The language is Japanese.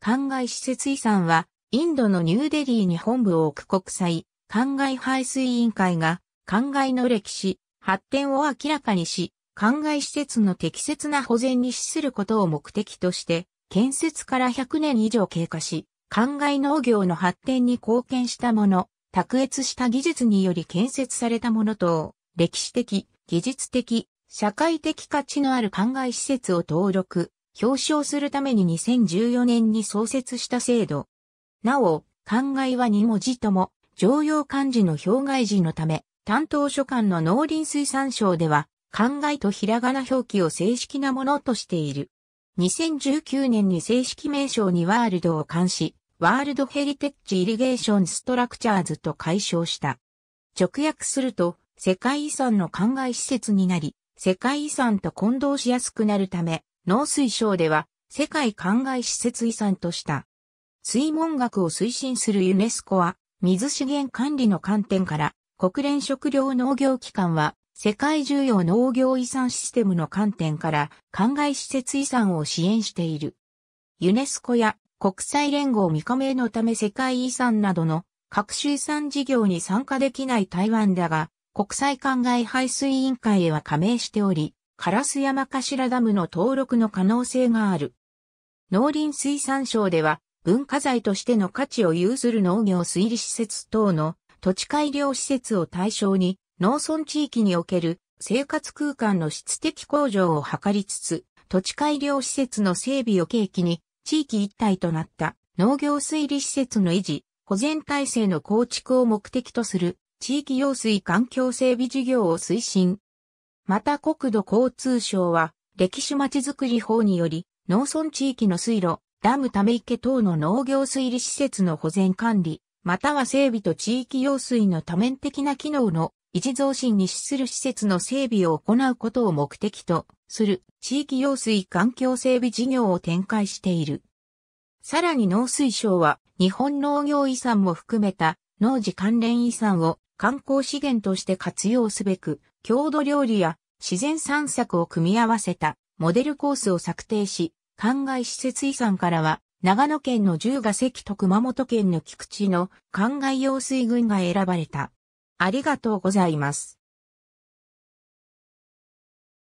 灌漑施設遺産は、インドのニューデリーに本部を置く国際、灌漑排水委員会が、灌漑の歴史、発展を明らかにし、灌漑施設の適切な保全に資することを目的として、建設から100年以上経過し、灌漑農業の発展に貢献したもの、卓越した技術により建設されたものと、歴史的、技術的、社会的価値のある灌漑施設を登録、表彰するために2014年に創設した制度。なお、灌漑は2文字とも、常用漢字の表外字のため、担当所管の農林水産省では、考えとひらがな表記を正式なものとしている。2019年に正式名称にワールドを冠し、ワールドヘリテッジイリゲーションストラクチャーズと解消した。直訳すると、世界遺産の灌漑施設になり、世界遺産と混同しやすくなるため、農水省では世界灌漑施設遺産とした。水門学を推進するユネスコは水資源管理の観点から国連食糧農業機関は世界重要農業遺産システムの観点から灌漑施設遺産を支援している。ユネスコや国際連合未加盟のため世界遺産などの各種遺産事業に参加できない台湾だが、国際灌漑排水委員会へは加盟しており、カラス山頭ダムの登録の可能性がある。農林水産省では、文化財としての価値を有する農業水利施設等の土地改良施設を対象に、農村地域における生活空間の質的向上を図りつつ、土地改良施設の整備を契機に、地域一体となった農業水利施設の維持、保全体制の構築を目的とする地域用水環境整備事業を推進、また国土交通省は、歴史まちづくり法により、農村地域の水路、ダムため池等の農業水利施設の保全管理、または整備と地域用水の多面的な機能の維持増進に資する施設の整備を行うことを目的とする地域用水環境整備事業を展開している。さらに農水省は日本農業遺産も含めた農事関連遺産を観光資源として活用すべく、郷土料理や自然散策を組み合わせたモデルコースを策定し、灌漑施設遺産からは、長野県の十ヶ関と熊本県の菊池の灌漑用水群が選ばれた。ありがとうございます。